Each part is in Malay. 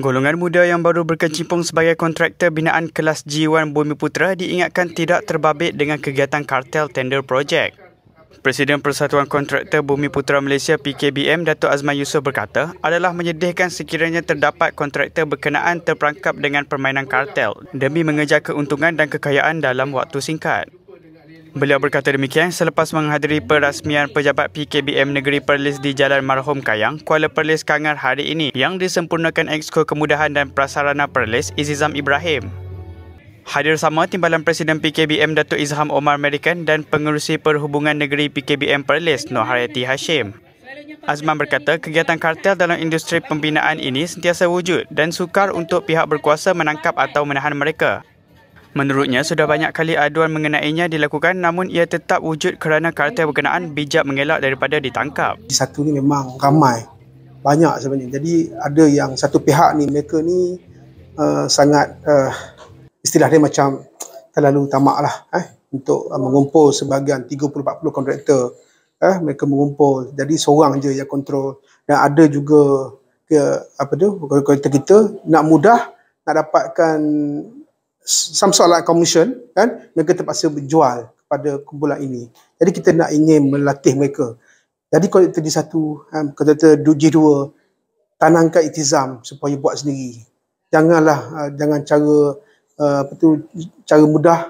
Golongan muda yang baru berkecimpung sebagai kontraktor binaan kelas G1 Bumi Putra diingatkan tidak terbabit dengan kegiatan kartel tender projek. Presiden Persatuan Kontraktor Bumi Putra Malaysia PKBM Datuk Azman Yusof berkata adalah menyedihkan sekiranya terdapat kontraktor berkenaan terperangkap dengan permainan kartel demi mengejar keuntungan dan kekayaan dalam waktu singkat. Beliau berkata demikian selepas menghadiri perasmian pejabat PKBM Negeri Perlis di Jalan Marhum Kayang, Kuala Perlis Kangar hari ini yang disempurnakan Exko Kemudahan dan Prasarana Perlis Izizam Ibrahim. Hadir sama Timbalan Presiden PKBM Datuk Izham Omar Merican dan Pengerusi Perhubungan Negeri PKBM Perlis Noh Hayati Hashim. Azman berkata kegiatan kartel dalam industri pembinaan ini sentiasa wujud dan sukar untuk pihak berkuasa menangkap atau menahan mereka. Menurutnya, sudah banyak kali aduan mengenainya dilakukan namun ia tetap wujud kerana kartel berkenaan bijak mengelak daripada ditangkap. Satu ni memang ramai. Banyak sebenarnya. Jadi ada yang satu pihak ni, mereka ni uh, sangat uh, istilah dia macam terlalu tamak lah eh, untuk uh, mengumpul sebahagian 30-40 kontraktor. Eh, mereka mengumpul. Jadi seorang je yang kontrol. Dan ada juga ke, apa tu, kontraktor kita nak mudah nak dapatkan some sort like commission kan mereka terpaksa menjual kepada kumpulan ini jadi kita nak ingin melatih mereka jadi kalau itu di satu kan kata duji dua tanangkan itizam supaya buat sendiri janganlah uh, jangan cara uh, apa tu cara mudah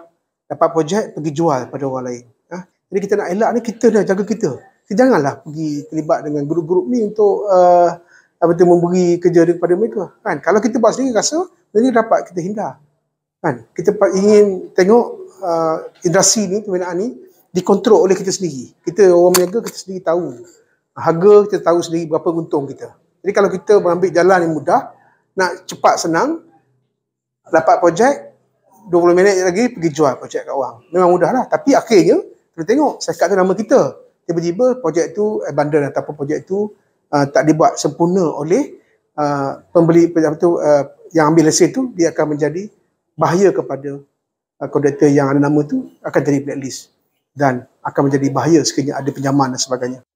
dapat projek pergi jual pada orang lain ha? jadi kita nak elak ni kita dah jaga kita kita janganlah pergi terlibat dengan grup-grup ni untuk uh, apa tu memberi kerja kepada mereka kan kalau kita buat sendiri rasa ini dapat kita hindar Kan? Kita ingin tengok uh, industri ni, pembinaan ni dikontrol oleh kita sendiri. Kita orang meniaga, kita sendiri tahu. Harga kita tahu sendiri berapa untung kita. Jadi kalau kita mengambil jalan yang mudah, nak cepat senang, dapat projek, 20 minit lagi pergi jual projek kat orang. Memang mudah lah. Tapi akhirnya, kita tengok, sekat tu nama kita. Tiba-tiba projek tu abandon ataupun projek tu uh, tak dibuat sempurna oleh uh, pembeli apa tu, uh, yang ambil lesen tu, dia akan menjadi bahaya kepada uh, kondektor yang ada nama tu akan jadi blacklist dan akan menjadi bahaya sekiranya ada penjaman dan sebagainya